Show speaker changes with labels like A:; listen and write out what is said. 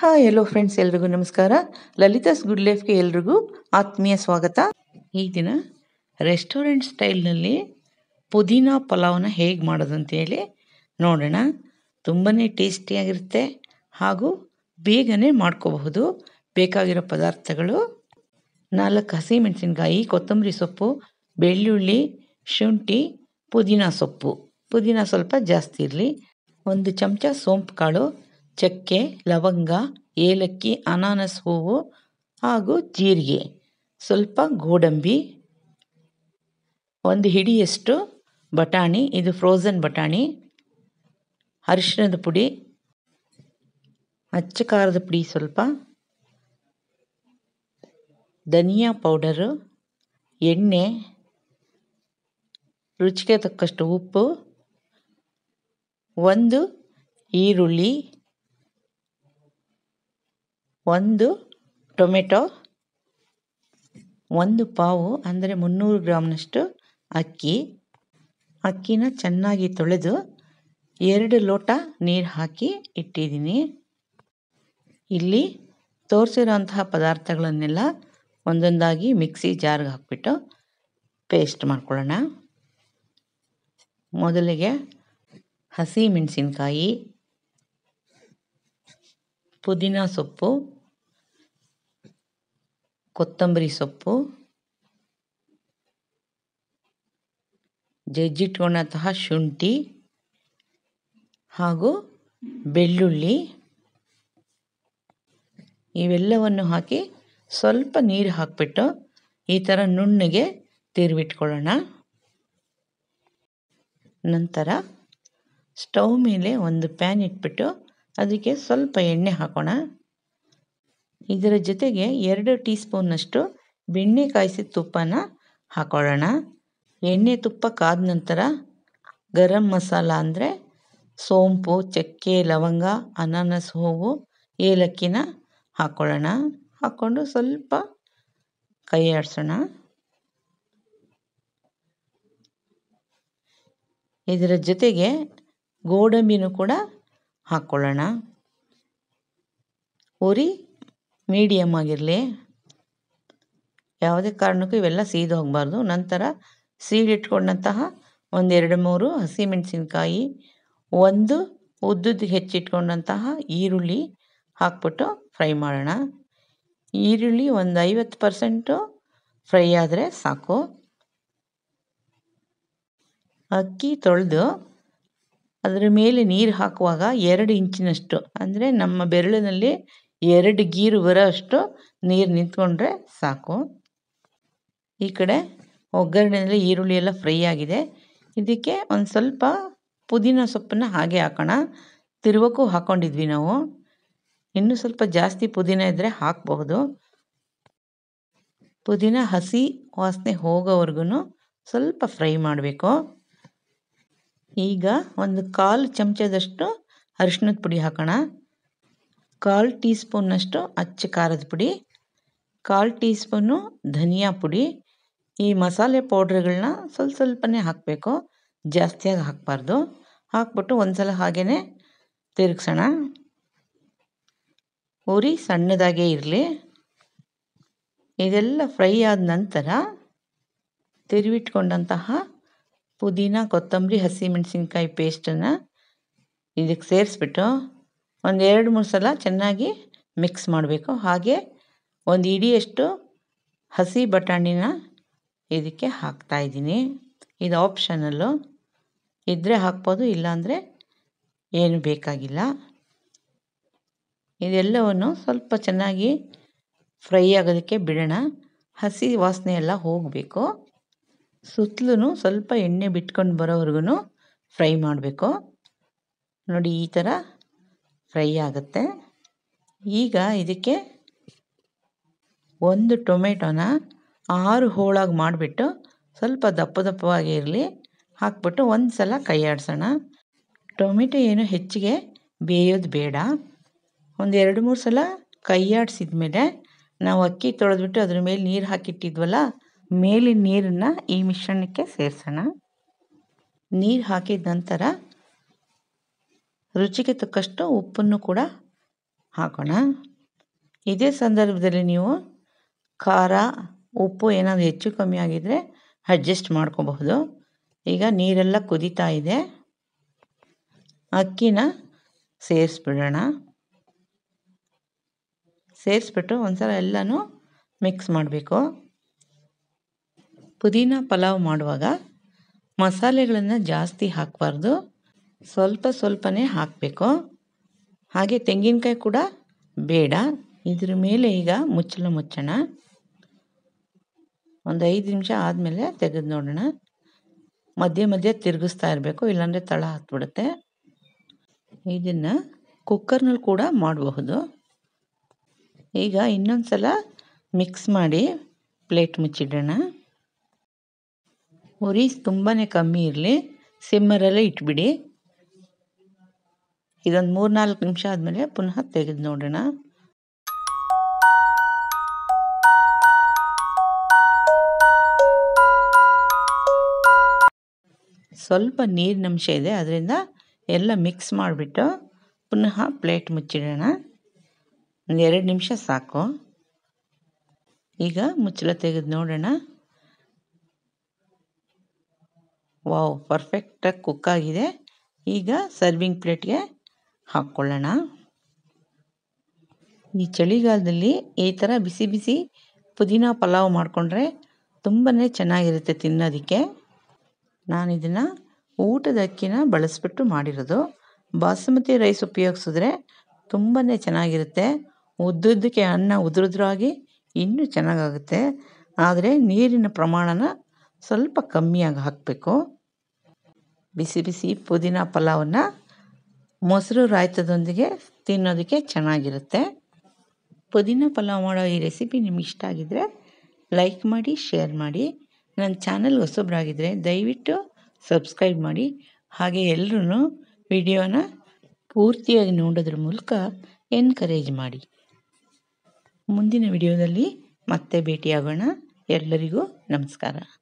A: hi ಎಲ್ಲೋ friends ಎಲ್ರಿಗೂ ನಮಸ್ಕಾರ ಲಲಿತಾಸ್ good ಲೈಫ್ಗೆ ಎಲ್ರಿಗೂ ಆತ್ಮೀಯ ಸ್ವಾಗತ ಈ ದಿನ ರೆಸ್ಟೋರೆಂಟ್ ಸ್ಟೈಲ್ನಲ್ಲಿ ಪುದೀನಾ ಪಲಾವ್ನ ಹೇಗೆ ಮಾಡೋದು ಹೇಳಿ ನೋಡೋಣ ತುಂಬಾ ಟೇಸ್ಟಿಯಾಗಿರುತ್ತೆ ಹಾಗೂ ಬೇಗನೆ ಮಾಡ್ಕೋಬಹುದು ಬೇಕಾಗಿರೋ ಪದಾರ್ಥಗಳು ನಾಲ್ಕು ಹಸಿಮೆಣಸಿನ್ಕಾಯಿ ಕೊತ್ತಂಬರಿ ಸೊಪ್ಪು ಬೆಳ್ಳುಳ್ಳಿ ಶುಂಠಿ ಪುದೀನಾ ಸೊಪ್ಪು ಪುದೀನ ಸ್ವಲ್ಪ ಜಾಸ್ತಿ ಇರಲಿ ಒಂದು ಚಮಚ ಸೋಂಪು ಕಾಳು ಚಕ್ಕೆ ಲವಂಗ ಏಲಕ್ಕಿ ಅನಾನಸ್ ಹೂವು ಹಾಗೂ ಜೀರಿಗೆ ಸ್ವಲ್ಪ ಗೋಡಂಬಿ ಒಂದು ಹಿಡಿಯಷ್ಟು ಬಟಾಣಿ ಇದು ಫ್ರೋಝನ್ ಬಟಾಣಿ ಅರಿಶಿನದ ಪುಡಿ ಮಚ್ಚಕಾರದ ಪುಡಿ ಸ್ವಲ್ಪ ಧನಿಯಾ ಪೌಡರು ಎಣ್ಣೆ ರುಚಿಗೆ ತಕ್ಕಷ್ಟು ಉಪ್ಪು ಒಂದು ಈರುಳ್ಳಿ ಒಂದು ಟೊಮೆಟೊ ಒಂದು ಪಾವು ಅಂದರೆ ಮುನ್ನೂರು ಗ್ರಾಮ್ನಷ್ಟು ಅಕ್ಕಿ ಅಕ್ಕಿನ ಚೆನ್ನಾಗಿ ತೊಳೆದು ಎರಡು ಲೋಟ ನೀರು ಹಾಕಿ ಇಟ್ಟಿದ್ದೀನಿ ಇಲ್ಲಿ ತೋರಿಸಿರೋಂತಹ ಪದಾರ್ಥಗಳನ್ನೆಲ್ಲ ಒಂದೊಂದಾಗಿ ಮಿಕ್ಸಿ ಜಾರ್ಗೆ ಹಾಕಿಬಿಟ್ಟು ಪೇಸ್ಟ್ ಮಾಡ್ಕೊಳ್ಳೋಣ ಮೊದಲಿಗೆ ಹಸಿ ಮೆಣಸಿನ್ಕಾಯಿ ಪುದೀನ ಸೊಪ್ಪು ಕೊತ್ತಂಬರಿ ಸೊಪ್ಪು ಜಜ್ಜಿಟ್ಕೊಂಡಂತಹ ಶುಂಠಿ ಹಾಗೂ ಬೆಳ್ಳುಳ್ಳಿ ಇವೆಲ್ಲವನ್ನು ಹಾಕಿ ಸ್ವಲ್ಪ ನೀರು ಹಾಕಿಬಿಟ್ಟು ಈ ಥರ ನುಣ್ಣಗೆ ತಿರುವಿಟ್ಕೊಳ್ಳೋಣ ನಂತರ ಸ್ಟೌವ್ ಮೇಲೆ ಒಂದು ಪ್ಯಾನ್ ಇಟ್ಬಿಟ್ಟು ಅದಕ್ಕೆ ಸ್ವಲ್ಪ ಎಣ್ಣೆ ಹಾಕೋಣ ಇದರ ಜೊತೆಗೆ ಎರಡು ಟೀ ಸ್ಪೂನ್ನಷ್ಟು ಬೆಣ್ಣೆ ಕಾಯಿಸಿದ ತುಪ್ಪನ ಹಾಕೊಳ್ಳೋಣ ಎಣ್ಣೆ ತುಪ್ಪ ಕಾದ ನಂತರ ಗರಂ ಮಸಾಲ ಅಂದರೆ ಸೋಂಪು ಚಕ್ಕೆ ಲವಂಗ ಅನಾನಸ್ ಹೂವು ಏಲಕ್ಕಿನ ಹಾಕ್ಕೊಳ್ಳೋಣ ಹಾಕ್ಕೊಂಡು ಸ್ವಲ್ಪ ಕೈ ಆಡಿಸೋಣ ಇದರ ಜೊತೆಗೆ ಗೋಡಂಬಿನೂ ಕೂಡ ಹಾಕ್ಕೊಳ್ಳೋಣ ಉರಿ ಮೀಡಿಯಮ್ ಆಗಿರಲಿ ಯಾವುದೇ ಕಾರಣಕ್ಕೂ ಇವೆಲ್ಲ ಸೀದು ಹೋಗಬಾರ್ದು ನಂತರ ಸೀಡಿಟ್ಕೊಂಡಂತಹ ಒಂದೆರಡು ಮೂರು ಹಸಿಮೆಣಸಿನ್ಕಾಯಿ ಒಂದು ಉದ್ದುದ್ದು ಹೆಚ್ಚಿಟ್ಕೊಂಡಂತಹ ಈರುಳ್ಳಿ ಹಾಕ್ಬಿಟ್ಟು ಫ್ರೈ ಮಾಡೋಣ ಈರುಳ್ಳಿ ಒಂದು ಐವತ್ತು ಪರ್ಸೆಂಟು ಫ್ರೈ ಆದರೆ ಸಾಕು ಅಕ್ಕಿ ತೊಳೆದು ಅದರ ಮೇಲೆ ನೀರು ಹಾಕುವಾಗ ಎರಡು ಇಂಚಿನಷ್ಟು ಅಂದರೆ ನಮ್ಮ ಬೆರಳಿನಲ್ಲಿ ಎರಡು ಗೀರು ಬರೋ ಅಷ್ಟು ನೀರು ನಿಂತ್ಕೊಂಡ್ರೆ ಸಾಕು ಈ ಕಡೆ ಒಗ್ಗರಣೆಯಲ್ಲಿ ಈರುಳ್ಳಿ ಎಲ್ಲ ಫ್ರೈ ಆಗಿದೆ ಇದಕ್ಕೆ ಒಂದು ಸ್ವಲ್ಪ ಪುದೀನ ಸೊಪ್ಪನ್ನು ಹಾಗೆ ಹಾಕೋಣ ತಿರುವಕ್ಕೂ ಹಾಕ್ಕೊಂಡಿದ್ವಿ ನಾವು ಇನ್ನೂ ಸ್ವಲ್ಪ ಜಾಸ್ತಿ ಪುದೀನ ಇದ್ದರೆ ಹಾಕಬಹುದು ಪುದೀನ ಹಸಿ ವಾಸನೆ ಹೋಗೋವರೆಗೂ ಸ್ವಲ್ಪ ಫ್ರೈ ಮಾಡಬೇಕು ಈಗ ಒಂದು ಕಾಲು ಚಮಚದಷ್ಟು ಅರಿಶಿನದ ಪುಡಿ ಹಾಕೋಣ ಕಾಲು ಟೀ ಸ್ಪೂನ್ನಷ್ಟು ಅಚ್ಚ ಖಾರದ ಪುಡಿ ಕಾಲು ಟೀ ಸ್ಪೂನು ಧನಿಯಾ ಪುಡಿ ಈ ಮಸಾಲೆ ಪೌಡ್ರ್ಗಳನ್ನ ಸ್ವಲ್ಪ ಸ್ವಲ್ಪನೇ ಹಾಕಬೇಕು ಜಾಸ್ತಿಯಾಗಿ ಹಾಕಬಾರ್ದು ಹಾಕ್ಬಿಟ್ಟು ಒಂದು ಸಲ ಹಾಗೇ ತಿರುಗಿಸೋಣ ಉರಿ ಸಣ್ಣದಾಗೇ ಇರಲಿ ಇದೆಲ್ಲ ಫ್ರೈ ಆದ ನಂತರ ತಿರುವಿಟ್ಕೊಂಡಂತಹ ಪುದೀನ ಕೊತ್ತಂಬರಿ ಹಸಿಮೆಣಸಿನ್ಕಾಯಿ ಪೇಸ್ಟನ್ನು ಇದಕ್ಕೆ ಸೇರಿಸ್ಬಿಟ್ಟು ಒಂದು ಎರಡು ಮೂರು ಸಲ ಚೆನ್ನಾಗಿ ಮಿಕ್ಸ್ ಮಾಡಬೇಕು ಹಾಗೆ ಒಂದು ಇಡಿಯಷ್ಟು ಹಸಿ ಬಟಾಣಿನ ಇದಕ್ಕೆ ಹಾಕ್ತಾಯಿದ್ದೀನಿ ಇದು ಆಪ್ಷನಲ್ಲು ಇದ್ದರೆ ಹಾಕ್ಬೋದು ಇಲ್ಲಾಂದರೆ ಏನು ಬೇಕಾಗಿಲ್ಲ ಇದೆಲ್ಲವನ್ನು ಸ್ವಲ್ಪ ಚೆನ್ನಾಗಿ ಫ್ರೈ ಆಗೋದಕ್ಕೆ ಬಿಡೋಣ ಹಸಿ ವಾಸನೆ ಎಲ್ಲ ಹೋಗಬೇಕು ಸುತ್ತಲೂ ಸ್ವಲ್ಪ ಎಣ್ಣೆ ಬಿಟ್ಕೊಂಡು ಬರೋವರೆಗೂ ಫ್ರೈ ಮಾಡಬೇಕು ನೋಡಿ ಈ ಥರ ಫ್ರೈ ಆಗುತ್ತೆ ಈಗ ಇದಕ್ಕೆ ಒಂದು ಟೊಮೆಟೊನ ಆರು ಹೋಳಾಗಿ ಮಾಡಿಬಿಟ್ಟು ಸ್ವಲ್ಪ ದಪ್ಪ ದಪ್ಪವಾಗಿ ಇರಲಿ ಹಾಕ್ಬಿಟ್ಟು ಒಂದು ಸಲ ಕೈಯಾಡಿಸೋಣ ಟೊಮೆಟೊ ಏನು ಹೆಚ್ಚಿಗೆ ಬೇಯೋದು ಬೇಡ ಒಂದು ಎರಡು ಮೂರು ಸಲ ಕೈಯಾಡಿಸಿದ ಮೇಲೆ ನಾವು ಅಕ್ಕಿ ತೊಳೆದ್ಬಿಟ್ಟು ಅದ್ರ ಮೇಲೆ ನೀರು ಹಾಕಿಟ್ಟಿದ್ವಲ್ಲ ಮೇಲಿನ ನೀರನ್ನು ಈ ಮಿಶ್ರಣಕ್ಕೆ ಸೇರಿಸೋಣ ನೀರು ಹಾಕಿದ ನಂತರ ರುಚಿಗೆ ತಕ್ಕಷ್ಟು ಉಪ್ಪನ್ನು ಕೂಡ ಹಾಕೋಣ ಇದೇ ಸಂದರ್ಭದಲ್ಲಿ ನೀವು ಖಾರ ಉಪ್ಪು ಏನಾದರೂ ಹೆಚ್ಚು ಕಮ್ಮಿ ಆಗಿದ್ದರೆ ಅಡ್ಜಸ್ಟ್ ಮಾಡ್ಕೋಬಹುದು ಈಗ ನೀರೆಲ್ಲ ಕುದೀತಾ ಇದೆ ಅಕ್ಕಿನ ಸೇರಿಸ್ಬಿಡೋಣ ಸೇರಿಸ್ಬಿಟ್ಟು ಒಂದ್ಸಲ ಎಲ್ಲನೂ ಮಿಕ್ಸ್ ಮಾಡಬೇಕು ಪುದೀನ ಪಲಾವ್ ಮಾಡುವಾಗ ಮಸಾಲೆಗಳನ್ನು ಜಾಸ್ತಿ ಹಾಕಬಾರ್ದು ಸ್ವಲ್ಪ ಸ್ವಲ್ಪನೇ ಹಾಕಬೇಕು ಹಾಗೆ ತೆಂಗಿನಕಾಯಿ ಕೂಡ ಬೇಡ ಇದ್ರ ಮೇಲೆ ಈಗ ಮುಚ್ಚಲು ಮುಚ್ಚೋಣ ಒಂದು ಐದು ನಿಮಿಷ ಆದಮೇಲೆ ತೆಗೆದು ನೋಡೋಣ ಮಧ್ಯೆ ಮಧ್ಯೆ ತಿರುಗಿಸ್ತಾ ಇರಬೇಕು ಇಲ್ಲಾಂದರೆ ತಳ ಹತ್ಬಿಡುತ್ತೆ ಇದನ್ನು ಕುಕ್ಕರ್ನಲ್ಲಿ ಕೂಡ ಮಾಡಬಹುದು ಈಗ ಇನ್ನೊಂದು ಸಲ ಮಿಕ್ಸ್ ಮಾಡಿ ಪ್ಲೇಟ್ ಮುಚ್ಚಿಡೋಣ ಉರಿ ತುಂಬಾ ಕಮ್ಮಿ ಇರಲಿ ಸಿಮ್ಮರಲ್ಲೇ ಇಟ್ಬಿಡಿ ಇದೊಂದು ಮೂರ್ನಾಲ್ಕು ನಿಮಿಷ ಆದಮೇಲೆ ಪುನಃ ತೆಗೆದು ನೋಡೋಣ ಸ್ವಲ್ಪ ನೀರಿನ ಅಂಶ ಇದೆ ಅದರಿಂದ ಎಲ್ಲ ಮಿಕ್ಸ್ ಮಾಡಿಬಿಟ್ಟು ಪುನಃ ಪ್ಲೇಟ್ ಮುಚ್ಚಿಡೋಣ ಒಂದು ಎರಡು ನಿಮಿಷ ಸಾಕು ಈಗ ಮುಚ್ಚಳ ತೆಗೆದು ನೋಡೋಣ ವಾವ್ ಪರ್ಫೆಕ್ಟಾಗಿ ಕುಕ್ಕಾಗಿದೆ ಈಗ ಸರ್ವಿಂಗ್ ಪ್ಲೇಟ್ಗೆ ಹಾಕ್ಕೊಳ್ಳೋಣ ಈ ಚಳಿಗಾಲದಲ್ಲಿ ಈ ಥರ ಬಿಸಿ ಬಿಸಿ ಪುದೀನ ಪಲಾವ್ ಮಾಡಿಕೊಂಡ್ರೆ ತುಂಬಾ ಚೆನ್ನಾಗಿರುತ್ತೆ ತಿನ್ನೋದಕ್ಕೆ ನಾನು ಇದನ್ನು ಊಟದ ಅಕ್ಕಿನ ಬಳಸಿಬಿಟ್ಟು ಮಾಡಿರೋದು ಬಾಸುಮತಿ ರೈಸ್ ಉಪಯೋಗಿಸಿದ್ರೆ ತುಂಬಾ ಚೆನ್ನಾಗಿರುತ್ತೆ ಉದ್ದುದ್ದಕ್ಕೆ ಅನ್ನ ಉದುರುದ್ರಾಗಿ ಇನ್ನೂ ಚೆನ್ನಾಗಾಗುತ್ತೆ ಆದರೆ ನೀರಿನ ಪ್ರಮಾಣನ ಸ್ವಲ್ಪ ಕಮ್ಮಿಯಾಗಿ ಹಾಕಬೇಕು ಬಿಸಿ ಬಿಸಿ ಪುದೀನ ಪಲಾವನ್ನು ಮೊಸರು ರಾಯ್ತದೊಂದಿಗೆ ತಿನ್ನೋದಕ್ಕೆ ಚೆನ್ನಾಗಿರುತ್ತೆ ಪುದೀನ ಪಲಾವ್ ಮಾಡೋ ಈ ರೆಸಿಪಿ ನಿಮ್ಗೆ ಇಷ್ಟ ಆಗಿದ್ದರೆ ಲೈಕ್ ಮಾಡಿ ಶೇರ್ ಮಾಡಿ ನನ್ನ ಚಾನಲ್ ಹೊಸೊಬ್ಬರಾಗಿದ್ದರೆ ದಯವಿಟ್ಟು ಸಬ್ಸ್ಕ್ರೈಬ್ ಮಾಡಿ ಹಾಗೆ ಎಲ್ಲರೂ ವಿಡಿಯೋನ ಪೂರ್ತಿಯಾಗಿ ನೋಡೋದ್ರ ಮೂಲಕ ಎನ್ಕರೇಜ್ ಮಾಡಿ ಮುಂದಿನ ವಿಡಿಯೋದಲ್ಲಿ ಮತ್ತೆ ಭೇಟಿಯಾಗೋಣ ಎಲ್ಲರಿಗೂ ನಮಸ್ಕಾರ